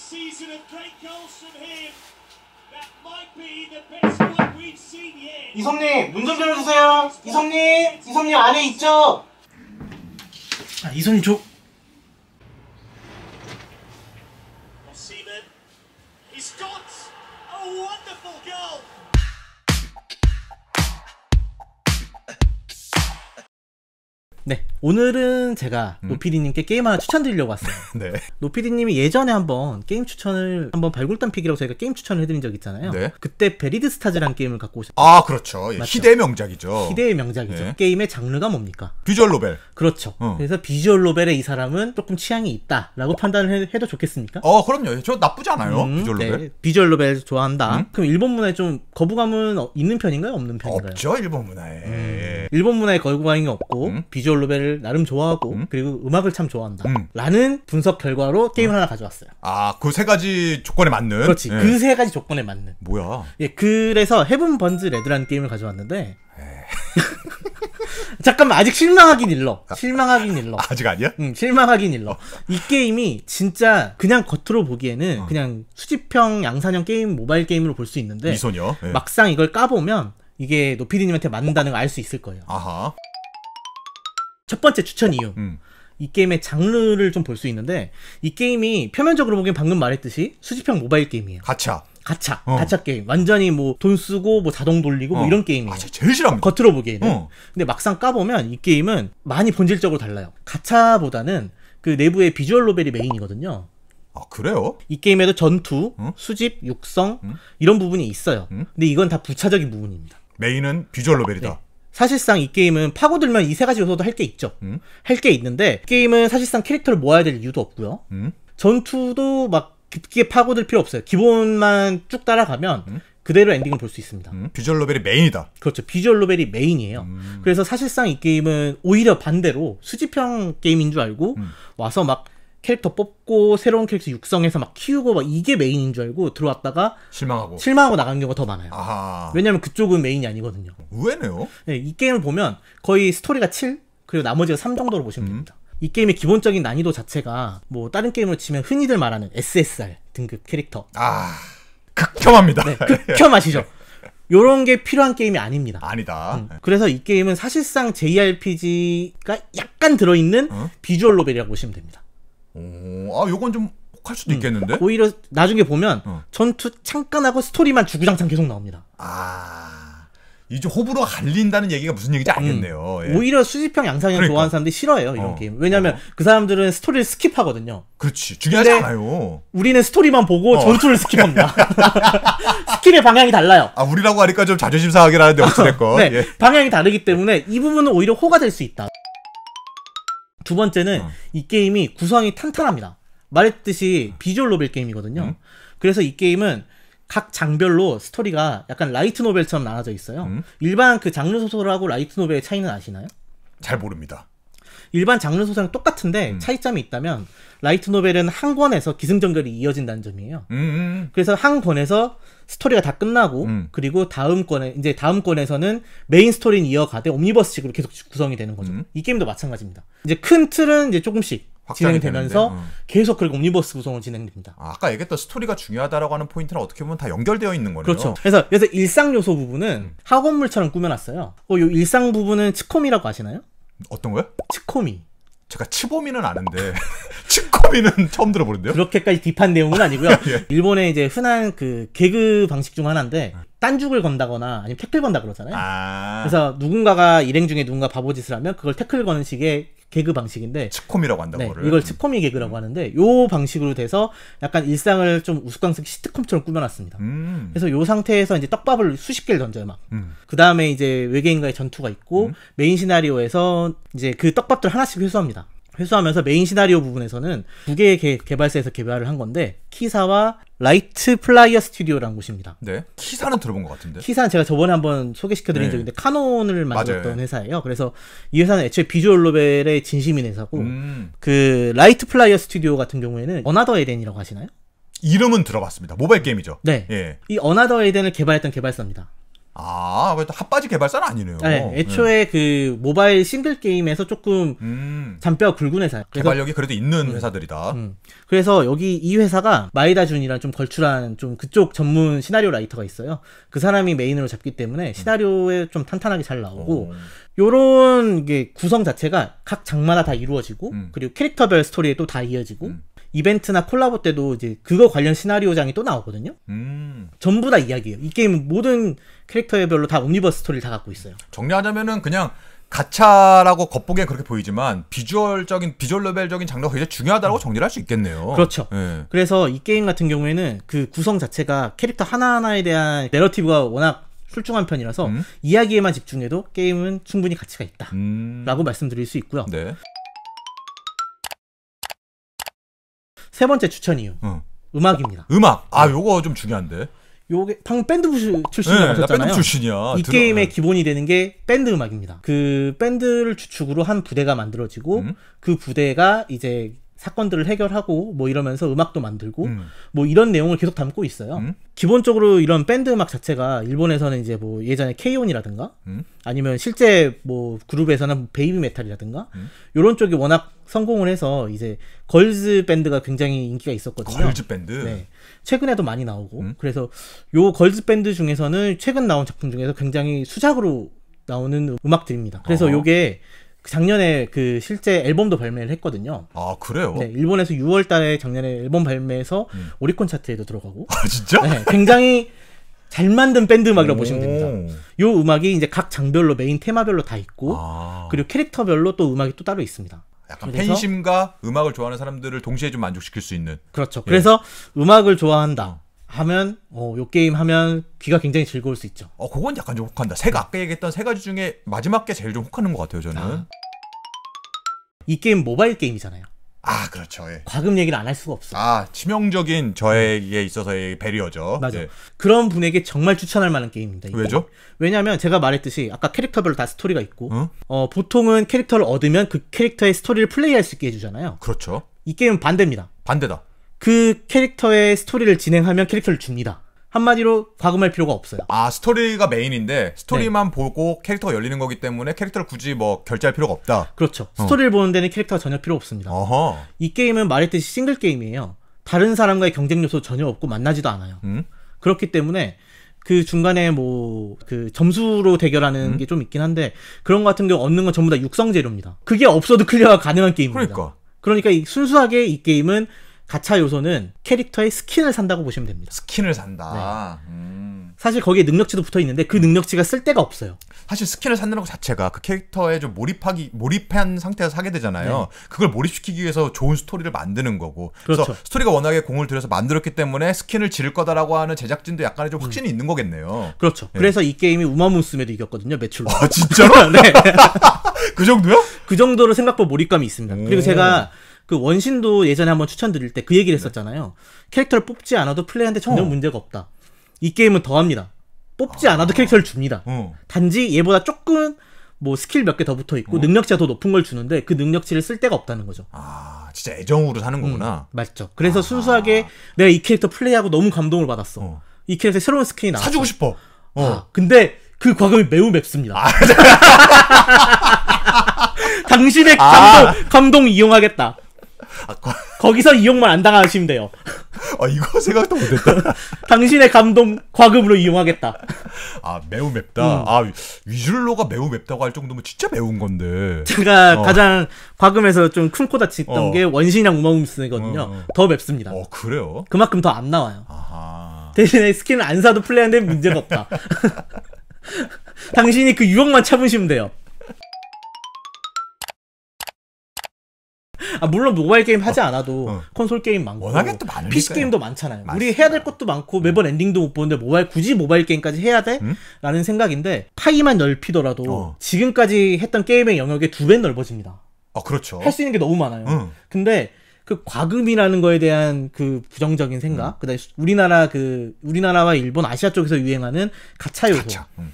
season of great goals from him. That might be the best one we've seen yet. 이성님 문 좀 열어주세요. 이성님, 이성님 안에 있죠? 아 이성님 저 네. 오늘은 제가 음. 노피디님께 게임 하나 추천드리려고 왔어요. 네. 노피디님이 예전에 한번 게임 추천을 한번 발굴단 픽이라고 저희가 게임 추천을 해드린 적 있잖아요. 네. 그때 베리드 스타즈라는 게임을 갖고 오셨어요. 아, 그렇죠. 예, 시대의 명작이죠. 시대의 명작이죠. 네. 게임의 장르가 뭡니까? 비주얼 노벨. 그렇죠. 어. 그래서 비주얼 노벨에 이 사람은 조금 취향이 있다라고 판단을 해, 도 좋겠습니까? 어, 그럼요. 예, 저 나쁘지 않아요. 음, 비주얼 네. 노벨. 네. 비주얼 노벨 좋아한다. 음? 그럼 일본 문화에 좀 거부감은 있는 편인가요? 없는 편인가요? 없죠. 일본 문화에. 음. 일본 문화에 걸고 가는 게 없고 음? 비주얼 노벨을 나름 좋아하고 음? 그리고 음악을 참 좋아한다. 음. 라는 분석 결과로 게임을 음. 하나 가져왔어요. 아, 그 세 가지 조건에 맞는? 그렇지. 예. 그세 가지 조건에 맞는. 뭐야? 예, 그래서 헤븐 번즈 레드라는 게임을 가져왔는데 예. 잠깐만 아직 실망하긴 일러 아, 실망하긴 일러 아, 아직 아니야? 응 실망하긴 일러 어. 이 게임이 진짜 그냥 겉으로 보기에는 어. 그냥 수집형 양산형 게임 모바일 게임으로 볼 수 있는데 미소녀 예. 막상 이걸 까보면 이게 노피디님한테 맞는다는 걸 알 수 있을 거예요. 아하. 첫 번째 추천 이유. 음. 이 게임의 장르를 좀 볼 수 있는데 이 게임이 표면적으로 보기엔 방금 말했듯이 수집형 모바일 게임이에요. 가차. 가차, 어. 가차 게임. 완전히 뭐 돈 쓰고 뭐 자동 돌리고 뭐 어. 뭐 이런 게임이에요. 아, 제일 싫어합니다. 겉으로 보기에는. 어. 근데 막상 까보면 이 게임은 많이 본질적으로 달라요. 가차보다는 그 내부의 비주얼 노벨이 메인이거든요. 아 그래요? 이 게임에도 전투, 응? 수집, 육성 응? 이런 부분이 있어요. 응? 근데 이건 다 부차적인 부분입니다. 메인은 비주얼 노벨이다. 네. 사실상 이 게임은 파고들면 이 세 가지 요소도 할 게 있죠. 음? 할게 있는데 게임은 사실상 캐릭터를 모아야 될 이유도 없고요. 음? 전투도 막 깊게 파고들 필요 없어요. 기본만 쭉 따라가면 음? 그대로 엔딩을 볼 수 있습니다. 음, 비주얼 노벨이 메인이다. 그렇죠. 비주얼 노벨이 메인이에요. 음. 그래서 사실상 이 게임은 오히려 반대로 수집형 게임인 줄 알고 음. 와서 막 캐릭터 뽑고 새로운 캐릭터 육성해서 막 키우고 막 이게 메인인 줄 알고 들어왔다가 실망하고 실망하고 나간 경우가 더 많아요. 아하. 왜냐면 그쪽은 메인이 아니거든요. 의외네요. 네, 이 게임을 보면 거의 스토리가 7 그리고 나머지가 3 정도로 보시면 음. 됩니다. 이 게임의 기본적인 난이도 자체가 뭐 다른 게임으로 치면 흔히들 말하는 SSR 등급 캐릭터. 아 극혐합니다. 네, 극혐하시죠. 요런 게 필요한 게임이 아닙니다. 아니다. 응. 음, 네. 그래서 이 게임은 사실상 JRPG가 약간 들어있는 응? 어? 비주얼 노벨이라고 보시면 됩니다. 오, 아 요건 좀 혹할 수도 음. 있겠는데? 오히려 나중에 보면 어. 전투 잠깐 하고 스토리만 주구장창 계속 나옵니다. 아 이제 호불호 갈린다는 얘기가 무슨 얘기인지 음. 알겠네요. 음. 예. 오히려 수집형 양상형 그러니까. 좋아하는 사람들이 싫어해요 이런 어. 게임. 왜냐하면 어. 그 사람들은 스토리를 스킵하거든요. 그렇지 중요하지 않아요. 우리는 스토리만 보고 어. 전투를 스킵합니다. 스킵의 방향이 달라요. 아 우리라고 하니까 좀 자존심 상하긴 하는데 어찌됐건. 네, 예. 방향이 다르기 때문에 이 부분은 오히려 호가 될 수 있다. 두 번째는 어. 이 게임이 구성이 탄탄합니다. 말했듯이 어. 비주얼 노벨 게임이거든요. 음? 그래서 이 게임은 각 장별로 스토리가 약간 라이트 노벨처럼 나눠져 있어요. 음? 일반 그 장르 소설하고 라이트 노벨의 차이는 아시나요? 잘 모릅니다. 일반 장르 소설은 똑같은데 음. 차이점이 있다면 라이트 노벨은 한 권에서 기승전결이 이어진다는 점이에요. 음음. 음, 음. 그래서 한 권에서 스토리가 다 끝나고 음. 그리고 다음 권에 이제 다음 권에서는 메인 스토리는 이어가되 옴니버스식으로 계속 구성이 되는 거죠. 음. 이 게임도 마찬가지입니다. 이제 큰 틀은 이제 조금씩 진행이 되면서 음. 계속 그리고 옴니버스 구성으로 진행됩니다. 아, 까 얘기했던 스토리가 중요하다라고 하는 포인트는 어떻게 보면 다 연결되어 있는 거네요. 그렇죠. 그래서 그래서 일상 요소 부분은 음. 학원물처럼 꾸며놨어요. 어, 요 일상 부분은 치콤이라고 아시나요? 어떤 거요? 치코미. 제가 치보미는 아는데 치코미는 처음 들어보는데요. 그렇게까지 딥한 내용은 아니고요. 예. 일본의 이제 흔한 그 개그 방식 중 하나인데 네. 딴죽을 건다거나 아니면 태클 건다 그러잖아요. 아... 그래서 누군가가 일행 중에 누군가 바보짓을 하면 그걸 태클 거는 식의 개그 방식인데 츠콤이라고 한다고 네, 이걸 츠콤이 개그라고 음. 하는데 요 방식으로 돼서 약간 일상을 좀 우스꽝스럽게 시트콤처럼 꾸며놨습니다. 음. 그래서 요 상태에서 이제 떡밥을 수십 개를 던져요 막. 음. 그 다음에 이제 외계인과의 전투가 있고 음. 메인 시나리오에서 이제 그 떡밥들 하나씩 회수합니다. 회수하면서 메인 시나리오 부분에서는 두 개의 개, 발사에서 개발을 한 건데 키사와 라이트 플라이어 스튜디오라는 곳입니다. 네. 키사는 들어본 것 같은데. 키사는 제가 저번에 한번 소개시켜드린 네. 적인데 카논을 만들었던 맞아요. 네. 회사예요. 그래서 이 회사는 애초에 비주얼 노벨의 진심인 회사고 음. 그 라이트 플라이어 스튜디오 같은 경우에는 어나더 에덴이라고 하시나요? 이름은 들어봤습니다. 모바일 게임이죠. 네. 예. 이 어나더 에덴을 개발했던 개발사입니다. 아, 그래도 핫바지 개발사는 아니네요. 네, 애초에 네. 그 모바일 싱글 게임에서 조금 음. 잔뼈 굵은 회사. 개발력이 그래도 있는 네. 회사들이다. 음. 그래서 여기 이 회사가 마이다준이란 좀 걸출한 좀 그쪽 전문 시나리오 라이터가 있어요. 그 사람이 메인으로 잡기 때문에 음. 시나리오에 음. 좀 탄탄하게 잘 나오고 오. 요런 게 구성 자체가 각 장마다 다 이루어지고 음. 그리고 캐릭터별 스토리에 또 다 이어지고 음. 이벤트나 콜라보 때도 이제 그거 관련 시나리오장이 또 나오거든요. 음. 전부 다 이야기예요. 이 게임은 모든 캐릭터별로 다 옴니버스 스토리를 다 갖고 있어요. 정리하자면은 그냥 가차라고 겉보기엔 그렇게 보이지만 비주얼적인 비주얼 레벨적인 장르가 굉장히 중요하다고 음. 정리를 할 수 있겠네요. 그렇죠. 예. 그래서 이 게임 같은 경우에는 그 구성 자체가 캐릭터 하나하나에 대한 내러티브가 워낙 출중한 편이라서 음? 이야기에만 집중해도 게임은 충분히 가치가 있다라고 음... 말씀드릴 수 있고요. 네. 세 번째 추천 이유. 응. 음악입니다. 음악. 아, 요거 좀 중요한데. 요게 방금 밴드 출신이셨잖아요 네, 밴드 출신이야. 이 들어, 게임의 네. 기본이 되는 게 밴드 음악입니다. 그 밴드를 주축으로 한 부대가 만들어지고 음? 그 부대가 이제 사건들을 해결하고 뭐 이러면서 음악도 만들고 음. 뭐 이런 내용을 계속 담고 있어요. 음? 기본적으로 이런 밴드 음악 자체가 일본에서는 이제 뭐 예전에 케이온이라든가 음? 아니면 실제 뭐 그룹에서는 베이비 메탈이라든가 음? 이런 쪽이 워낙 성공을 해서 이제 걸즈 밴드가 굉장히 인기가 있었거든요. 걸즈 밴드. 네. 최근에도 많이 나오고 음? 그래서 요 걸즈 밴드 중에서는 최근 나온 작품 중에서 굉장히 수작으로 나오는 음악들입니다. 그래서 어. 요게 작년에 그 실제 앨범도 발매를 했거든요. 아 그래요? 네, 일본에서 6월달에 작년에 앨범 발매해서 음. 오리콘 차트에도 들어가고. 아 진짜? 네, 굉장히 잘 만든 밴드 음악이라고 보시면 됩니다. 이 음악이 이제 각 장별로 메인 테마별로 다 있고 아. 그리고 캐릭터별로 또 음악이 또 따로 있습니다. 약간 팬심과 음악을 좋아하는 사람들을 동시에 좀 만족시킬 수 있는. 그렇죠. 예. 그래서 음악을 좋아한다. 어. 하면 어, 요 게임 하면 귀가 굉장히 즐거울 수 있죠. 어, 그건 약간 좀 혹한다. 세 아까 얘기했던 세 가지 중에 마지막 게 제일 좀 혹하는 것 같아요, 저는. 아. 이 게임 모바일 게임이잖아요. 아, 그렇죠. 예. 과금 얘기를 안 할 수가 없어. 아, 치명적인 저에게 있어서의 배리어죠. 맞아. 예. 그런 분에게 정말 추천할 만한 게임입니다. 왜죠? 왜냐면 제가 말했듯이 아까 캐릭터별로 다 스토리가 있고, 응? 어, 보통은 캐릭터를 얻으면 그 캐릭터의 스토리를 플레이할 수 있게 해주잖아요. 그렇죠. 이 게임은 반대입니다. 반대다. 그 캐릭터의 스토리를 진행하면 캐릭터를 줍니다. 한마디로 과금할 필요가 없어요. 아 스토리가 메인인데 스토리만 네. 보고 캐릭터가 열리는 거기 때문에 캐릭터를 굳이 뭐 결제할 필요가 없다. 그렇죠. 어. 스토리를 보는 데는 캐릭터가 전혀 필요 없습니다. 어허. 이 게임은 말했듯이 싱글 게임이에요. 다른 사람과의 경쟁 요소 전혀 없고 만나지도 않아요. 음? 그렇기 때문에 그 중간에 뭐 그 점수로 대결하는 음? 게좀 있긴 한데 그런 거 같은 경우 얻는 건 전부 다 육성 재료입니다. 그게 없어도 클리어가 가능한 게임입니다. 그러니까 그러니까 순수하게 이 게임은 가차 요소는 캐릭터의 스킨을 산다고 보시면 됩니다. 스킨을 산다. 네. 음. 사실 거기에 능력치도 붙어 있는데 그 능력치가 쓸 데가 없어요. 사실 스킨을 산다는 것 자체가 그 캐릭터에 좀 몰입하기 몰입한 상태에서 사게 되잖아요. 네. 그걸 몰입시키기 위해서 좋은 스토리를 만드는 거고. 그렇죠. 그래서 스토리가 워낙에 공을 들여서 만들었기 때문에 스킨을 지를 거다라고 하는 제작진도 약간의 좀 음. 확신이 음. 있는 거겠네요. 그렇죠. 네. 그래서 이 게임이 우마무스메도 이겼거든요 매출로. 아 진짜로? 네. 그 정도요? 그 정도로 생각보다 몰입감이 있습니다. 오. 그리고 제가 그 원신도 예전에 한번 추천드릴 때 그 얘기를 네. 했었잖아요. 캐릭터를 뽑지 않아도 플레이하는데 전혀 어. 문제가 없다. 이 게임은 더합니다. 뽑지 아. 않아도 캐릭터를 줍니다. 어. 단지 얘보다 조금 뭐 스킬 몇 개 더 붙어 있고 어. 능력치가 더 높은 걸 주는데 그 능력치를 쓸 데가 없다는 거죠. 아 진짜 애정으로 사는 음, 거구나. 음, 맞죠. 그래서 아. 순수하게 내가 이 캐릭터 플레이하고 너무 감동을 받았어. 어. 이 캐릭터 새로운 스킨이 나왔어. 사주고 싶어. 어. 아, 근데 그 과금이 매우 맵습니다. 아. 당신의 감동, 아. 감동 이용하겠다. 아, 거... 기서 이용만 안 당하시면 돼요. 아 이거 생각도 못했다. 당신의 감동 과금으로 이용하겠다. 아 매우 맵다. 음. 아 위줄로가 매우 맵다고 할 정도면 진짜 매운 건데. 제가 어. 가장 과금에서 좀 큰 코 다쳤던 어. 게 원신이랑 우마움스거든요. 어, 어, 더 맵습니다. 어 그래요? 그만큼 더 안 나와요. 아하. 대신에 스킨을 안 사도 플레이하는데 문제가 없다. 당신이 그 유혹만 참으시면 돼요. 아, 물론 모바일 게임 하지 어. 않아도 어. 콘솔 게임 많고 워낙에 또 많으니까. PC 게임도 많잖아요. 맞습니다. 우리 해야 될 것도 많고 매번 엔딩도 못 보는데 모바일 굳이 모바일 게임까지 해야 돼? 음? 라는 생각인데 파이만 넓히더라도 어. 지금까지 했던 게임의 영역이 두 배 넓어집니다. 아, 그렇죠. 할 수 있는 게 너무 많아요. 음. 근데 그 과금이라는 거에 대한 그 부정적인 생각, 음. 그다음에 우리나라 그 우리나라와 일본 아시아 쪽에서 유행하는 가차 요소. 가차. 음.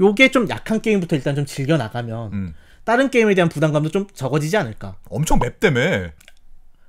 요게 좀 약한 게임부터 일단 좀 즐겨 나가면 음. 다른 게임에 대한 부담감도 좀 적어지지 않을까. 엄청 맵대매.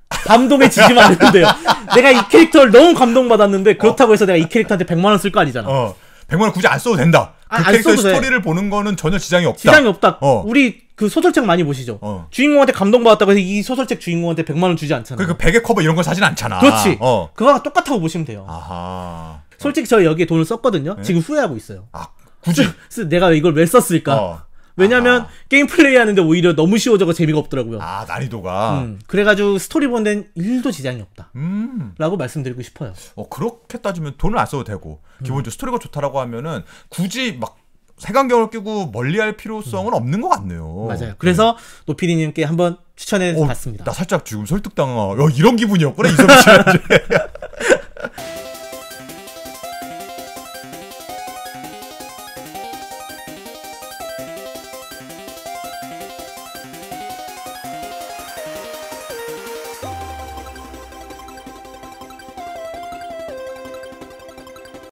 감동해지지 않는데요. 내가 이 캐릭터를 너무 감동받았는데 어. 그렇다고 해서 내가 이 캐릭터한테 100만 원 쓸 거 아니잖아. 어. 100만 원 굳이 안 써도 된다. 그 아, 캐릭터 스토리를 보는 거는 전혀 지장이 없다. 지장이 없다. 어. 우리 그 소설책 많이 보시죠. 어. 주인공한테 감동받았다고 해서 이 소설책 주인공한테 100만 원 주지 않잖아. 그, 그 베개 커버 이런 걸 사진 않잖아. 그렇지. 어. 그거랑 똑같다고 보시면 돼요. 아하. 솔직히 저 여기에 돈을 썼거든요. 네? 지금 후회하고 있어요. 아, 굳이 내가 이걸 왜 썼을까? 어. 왜냐면 아. 게임 플레이 하는데 오히려 너무 쉬워져서 재미가 없더라고요. 아 난이도가. 음, 그래가지고 스토리 본데는 도 지장이 없다. 음. 라고 말씀드리고 싶어요. 어 그렇게 따지면 돈을 안 써도 되고 기본적으로 음. 스토리가 좋다라고 하면은 굳이 막 색안경을 끼고 멀리할 필요성은 음. 없는 것 같네요. 맞아요. 그래서 네. 노피디님께 한번 추천해 어, 봤습니다. 나 살짝 지금 설득당한. 야, 어, 이런 기분이었구나 이성씨.